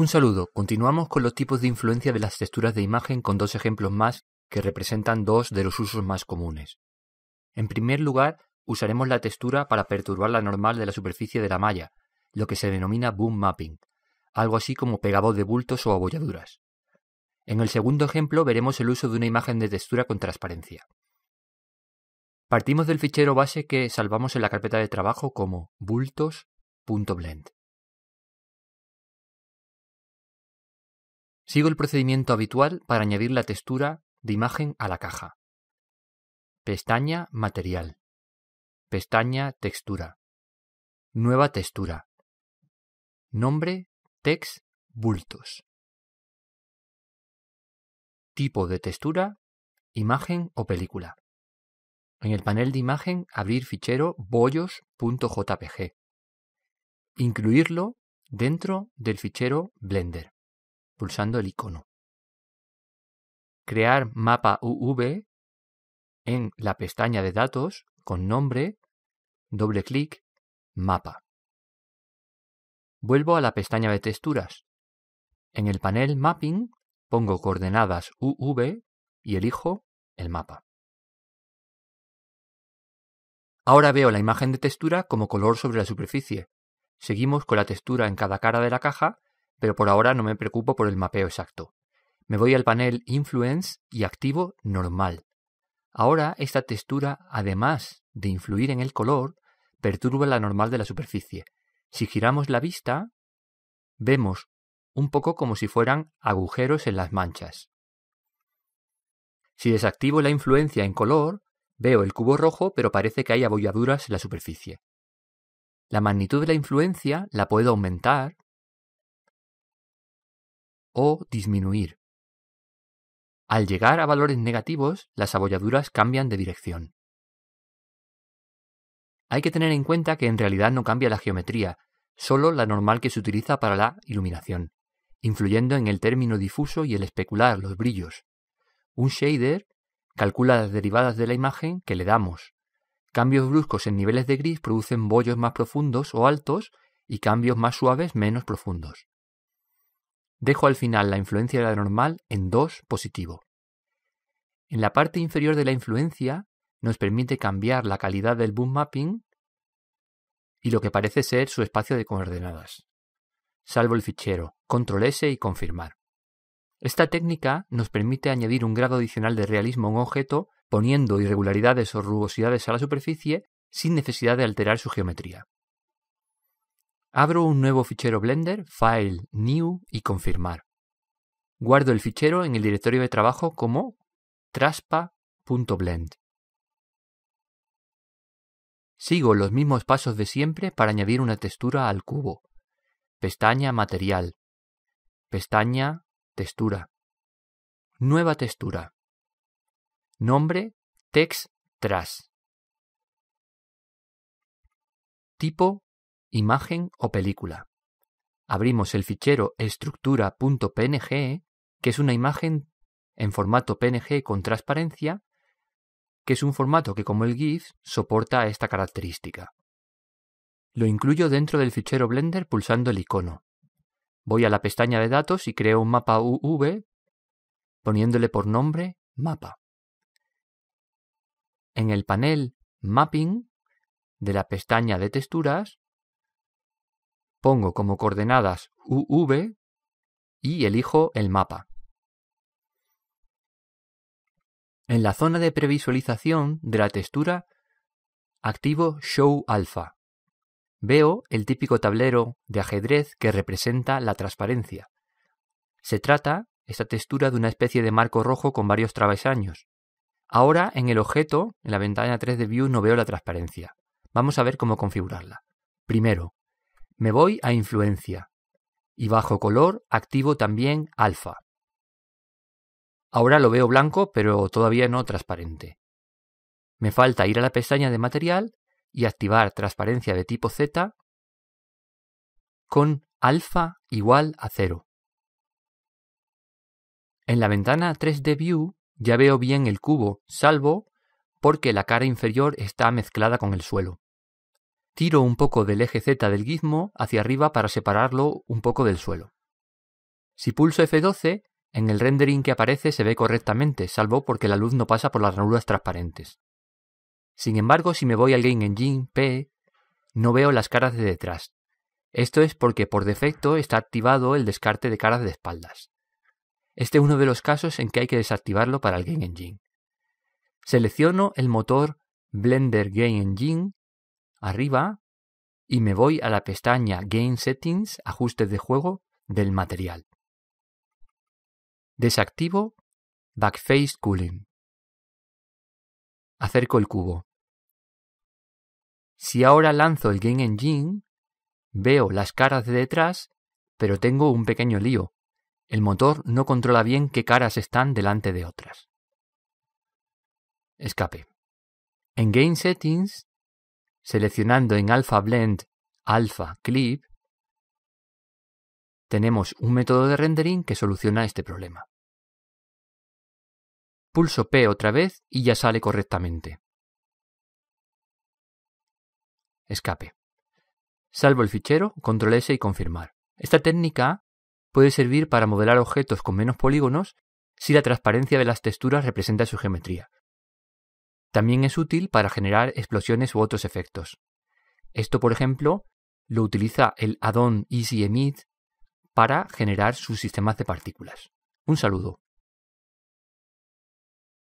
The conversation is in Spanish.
Un saludo. Continuamos con los tipos de influencia de las texturas de imagen con dos ejemplos más que representan dos de los usos más comunes. En primer lugar, usaremos la textura para perturbar la normal de la superficie de la malla, lo que se denomina boom mapping, algo así como pegado de bultos o abolladuras. En el segundo ejemplo veremos el uso de una imagen de textura con transparencia. Partimos del fichero base que salvamos en la carpeta de trabajo como bultos.blend. Sigo el procedimiento habitual para añadir la textura de imagen a la caja. Pestaña Material. Pestaña Textura. Nueva textura. Nombre Text Bultos. Tipo de textura, imagen o película. En el panel de imagen abrir fichero bollos.jpg. Incluirlo dentro del fichero Blender pulsando el icono. Crear mapa UV en la pestaña de datos con nombre, doble clic, mapa. Vuelvo a la pestaña de texturas. En el panel Mapping pongo coordenadas UV y elijo el mapa. Ahora veo la imagen de textura como color sobre la superficie. Seguimos con la textura en cada cara de la caja pero por ahora no me preocupo por el mapeo exacto. Me voy al panel Influence y activo Normal. Ahora esta textura, además de influir en el color, perturba la normal de la superficie. Si giramos la vista, vemos un poco como si fueran agujeros en las manchas. Si desactivo la influencia en color, veo el cubo rojo pero parece que hay abolladuras en la superficie. La magnitud de la influencia la puedo aumentar o disminuir. Al llegar a valores negativos, las abolladuras cambian de dirección. Hay que tener en cuenta que en realidad no cambia la geometría, solo la normal que se utiliza para la iluminación, influyendo en el término difuso y el especular, los brillos. Un shader calcula las derivadas de la imagen que le damos. Cambios bruscos en niveles de gris producen bollos más profundos o altos y cambios más suaves menos profundos. Dejo al final la influencia de la normal en 2 positivo. En la parte inferior de la influencia nos permite cambiar la calidad del boom mapping y lo que parece ser su espacio de coordenadas. Salvo el fichero, control S y confirmar. Esta técnica nos permite añadir un grado adicional de realismo a un objeto poniendo irregularidades o rugosidades a la superficie sin necesidad de alterar su geometría. Abro un nuevo fichero Blender, File, New y Confirmar. Guardo el fichero en el directorio de trabajo como traspa.blend. Sigo los mismos pasos de siempre para añadir una textura al cubo. Pestaña Material. Pestaña Textura. Nueva textura. Nombre Text Tras. Tipo imagen o película. Abrimos el fichero estructura.png, que es una imagen en formato PNG con transparencia, que es un formato que como el GIF soporta esta característica. Lo incluyo dentro del fichero Blender pulsando el icono. Voy a la pestaña de datos y creo un mapa UV poniéndole por nombre mapa. En el panel Mapping de la pestaña de texturas pongo como coordenadas UV y elijo el mapa. En la zona de previsualización de la textura, activo Show Alpha. Veo el típico tablero de ajedrez que representa la transparencia. Se trata, esta textura, de una especie de marco rojo con varios travesaños. Ahora en el objeto, en la ventana 3 d View, no veo la transparencia. Vamos a ver cómo configurarla. Primero, me voy a influencia y bajo color activo también alfa. Ahora lo veo blanco pero todavía no transparente. Me falta ir a la pestaña de material y activar transparencia de tipo Z con alfa igual a cero. En la ventana 3D View ya veo bien el cubo, salvo porque la cara inferior está mezclada con el suelo tiro un poco del eje Z del gizmo hacia arriba para separarlo un poco del suelo. Si pulso F12, en el rendering que aparece se ve correctamente, salvo porque la luz no pasa por las ranuras transparentes. Sin embargo, si me voy al Game Engine P, no veo las caras de detrás. Esto es porque por defecto está activado el descarte de caras de espaldas. Este es uno de los casos en que hay que desactivarlo para el Game Engine. Selecciono el motor Blender Game Engine arriba y me voy a la pestaña Game Settings, ajustes de juego del material. Desactivo Backface Cooling. Acerco el cubo. Si ahora lanzo el Game Engine, veo las caras de detrás, pero tengo un pequeño lío. El motor no controla bien qué caras están delante de otras. Escape. En Game Settings Seleccionando en Alpha Blend Alpha Clip, tenemos un método de rendering que soluciona este problema. Pulso P otra vez y ya sale correctamente. Escape. Salvo el fichero, control S y confirmar. Esta técnica puede servir para modelar objetos con menos polígonos si la transparencia de las texturas representa su geometría, también es útil para generar explosiones u otros efectos. Esto, por ejemplo, lo utiliza el addon EasyEmit para generar sus sistemas de partículas. Un saludo.